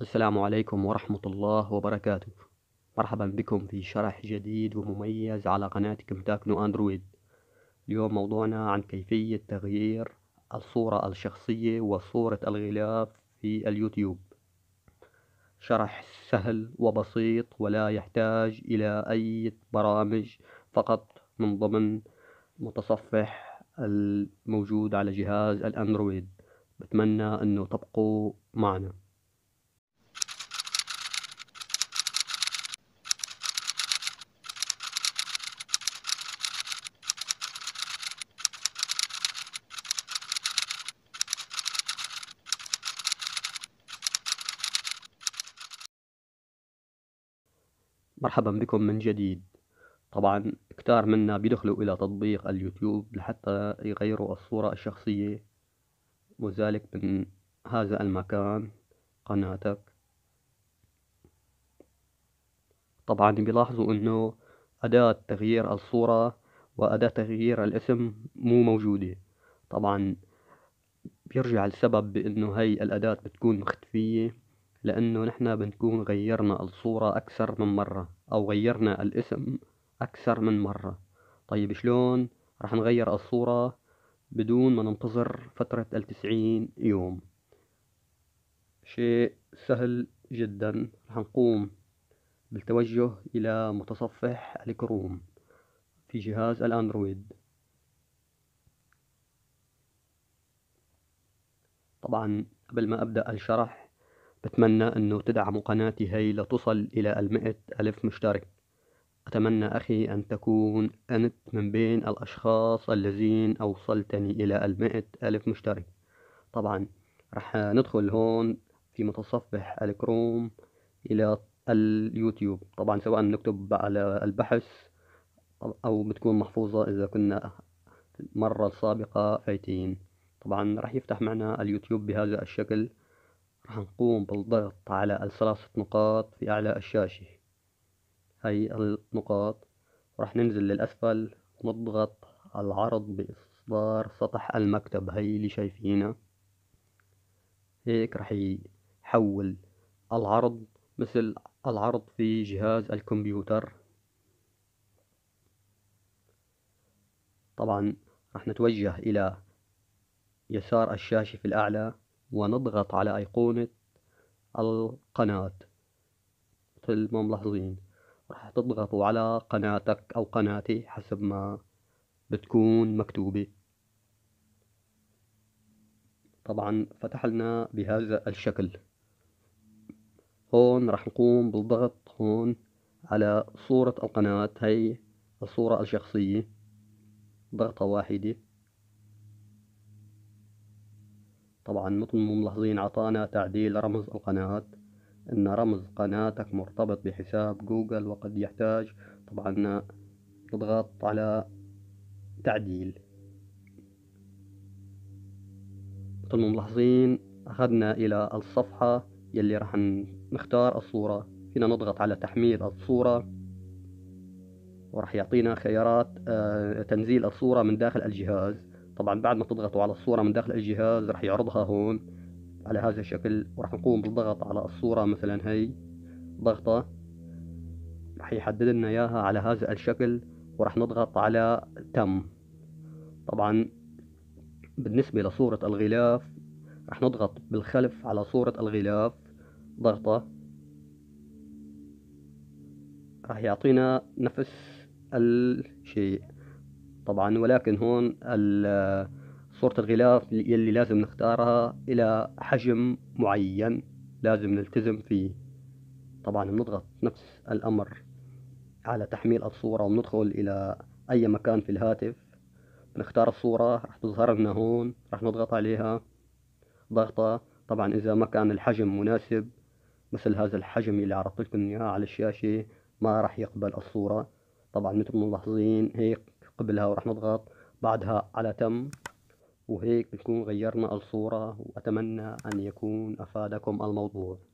السلام عليكم ورحمة الله وبركاته مرحبا بكم في شرح جديد ومميز على قناتكم تاكنو اندرويد اليوم موضوعنا عن كيفية تغيير الصورة الشخصية وصورة الغلاف في اليوتيوب شرح سهل وبسيط ولا يحتاج إلى أي برامج فقط من ضمن متصفح الموجود على جهاز الأندرويد بتمنى أنه تبقوا معنا مرحبا بكم من جديد طبعا كتار منا بيدخلوا إلى تطبيق اليوتيوب لحتى يغيروا الصورة الشخصية وذلك من هذا المكان قناتك طبعا بيلاحظوا انه أداة تغيير الصورة وأداة تغيير الاسم مو موجودة طبعا بيرجع السبب بانه هاي الأداة بتكون مختفية لأنه نحن بنكون غيرنا الصورة أكثر من مرة أو غيرنا الاسم أكثر من مرة طيب شلون رح نغير الصورة بدون ما ننتظر فترة التسعين يوم شيء سهل جدا رح نقوم بالتوجه إلى متصفح الكروم في جهاز الأندرويد طبعا قبل ما أبدأ الشرح بتمنى أنه تدعموا قناتي هاي لتصل إلى المئة ألف مشترك أتمنى أخي أن تكون أنت من بين الأشخاص الذين أوصلتني إلى المئة ألف مشترك طبعا رح ندخل هون في متصفح الكروم إلى اليوتيوب طبعا سواء نكتب على البحث أو بتكون محفوظة إذا كنا المرة السابقة فايتين طبعا رح يفتح معنا اليوتيوب بهذا الشكل راح نقوم بالضغط على الثلاثة نقاط في أعلى الشاشة هاي النقاط راح ننزل للأسفل ونضغط العرض بإصدار سطح المكتب هاي اللي شايفينه هيك راح يحول العرض مثل العرض في جهاز الكمبيوتر طبعا راح نتوجه إلى يسار الشاشة في الأعلى ونضغط على أيقونة القناة مثل ما ملاحظين راح تضغطوا على قناتك أو قناتي حسب ما بتكون مكتوبة طبعا فتح لنا بهذا الشكل هون راح نقوم بالضغط هون على صورة القناة هي الصورة الشخصية ضغطة واحدة طبعا مثل ما ملاحظين عطانا تعديل رمز القناة ان رمز قناتك مرتبط بحساب جوجل وقد يحتاج طبعا نضغط على تعديل مثل ما ملاحظين اخذنا الى الصفحة يلي راح نختار الصورة فينا نضغط على تحميل الصورة وراح يعطينا خيارات آه، تنزيل الصورة من داخل الجهاز طبعا بعد ما تضغطوا على الصورة من داخل الجهاز راح يعرضها هون على هذا الشكل وراح نقوم بالضغط على الصورة مثلا هي ضغطة راح يحدد لنا اياها على هذا الشكل وراح نضغط على تم طبعا بالنسبة لصورة الغلاف راح نضغط بالخلف على صورة الغلاف ضغطة راح يعطينا نفس الشيء طبعا ولكن هون صورة الغلاف يلي لازم نختارها إلى حجم معين لازم نلتزم فيه طبعا بنضغط نفس الأمر على تحميل الصورة وبندخل إلى أي مكان في الهاتف بنختار الصورة راح تظهر لنا هون راح نضغط عليها ضغطة طبعا إذا ما كان الحجم مناسب مثل هذا الحجم اللي عرضت لكم إياه على الشاشة ما راح يقبل الصورة طبعا مثل ما ملاحظين هيك قبلها وراح نضغط بعدها على تم وهيك بنكون غيرنا الصورة وأتمنى أن يكون أفادكم الموضوع